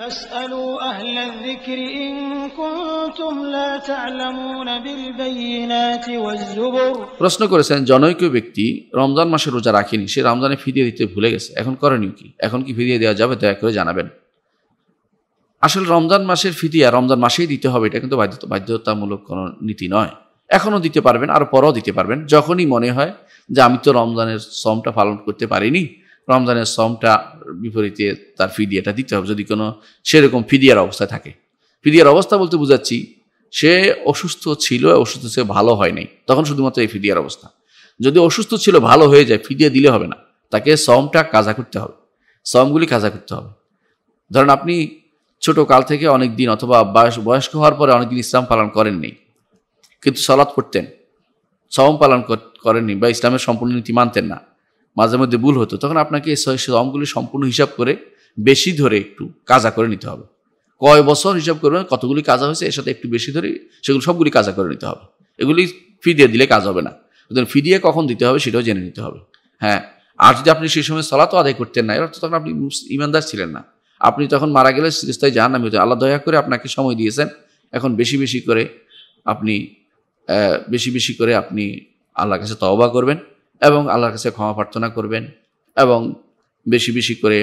প্রশ্ন করেছেন জনৈক ব্যক্তি রমজান মাসে রোজা রাখেনি সে রমজানে ফিরিয়ে দিতে ভুলে গেছে এখন করেনি কি এখন কি ফিরিয়ে দেওয়া যাবে দয়া করে জানাবেন আসলে রমজান মাসের ফিদিয়া রমজান মাসেই দিতে হবে এটা কিন্তু বাধ্যতা বাধ্যতামূলক কোনো নীতি নয় এখনও দিতে পারবেন আর পরও দিতে পারবেন যখনই মনে হয় যে আমি তো রমজানের শ্রমটা পালন করতে পারিনি রমজানের শ্রমটা বিপরীতে তার ফিদিয়াটা দিতে হবে যদি কোনো সেরকম ফিদিয়ার অবস্থায় থাকে ফিদিয়ার অবস্থা বলতে বোঝাচ্ছি সে অসুস্থ ছিল অসুস্থ সে ভালো হয়নি তখন শুধুমাত্র এই ফিদিয়ার অবস্থা যদি অসুস্থ ছিল ভালো হয়ে যায় ফিদিয়া দিলে হবে না তাকে সমটা কাজা করতে হবে সমগুলি কাজা করতে হবে ধরেন আপনি ছোটো কাল থেকে অনেক দিন অথবা বয়স বয়স্ক হওয়ার পরে অনেকদিন ইসলাম পালন করেননি কিন্তু সলাৎ পড়তেন সম পালন করেননি বা ইসলামের সম্পূর্ণ নীতি মানতেন না মাঝে মধ্যে ভুল হতো তখন আপনাকে শ্রমগুলি সম্পূর্ণ হিসাব করে বেশি ধরে একটু কাজা করে নিতে হবে কয় বছর হিসাব করবেন কতগুলি কাজা হয়েছে এর সাথে একটু বেশি ধরে সেগুলো সবগুলি কাজা করে নিতে হবে এগুলি ফি দিয়ে দিলে কাজ হবে না ফি দিয়ে কখন দিতে হবে সেটাও জেনে নিতে হবে হ্যাঁ আর যদি আপনি সেই সময় তো আদায় করতেন না এবার অর্থ তখন আপনি ইমানদার ছিলেন না আপনি তখন মারা গেলে সিরিস্তায় জাহান নামি হতেন আল্লাহ দয়া করে আপনাকে সময় দিয়েছেন এখন বেশি বেশি করে আপনি বেশি বেশি করে আপনি আল্লাহর কাছে তওবা করবেন এবং আল্লাহর কাছে ক্ষমা প্রার্থনা করবেন এবং বেশি বেশি করে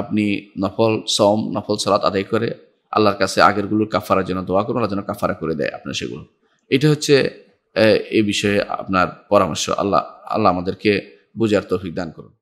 আপনি নফল সম নফল সলাত আদায় করে আল্লাহর কাছে আগেরগুলোর কাফারার জন্য দোয়া করুন আল্লাহ যেন কাফারা করে দেয় আপনার সেগুলো এটা হচ্ছে এ বিষয়ে আপনার পরামর্শ আল্লাহ আল্লাহ আমাদেরকে বোঝার তৌফিক দান করুন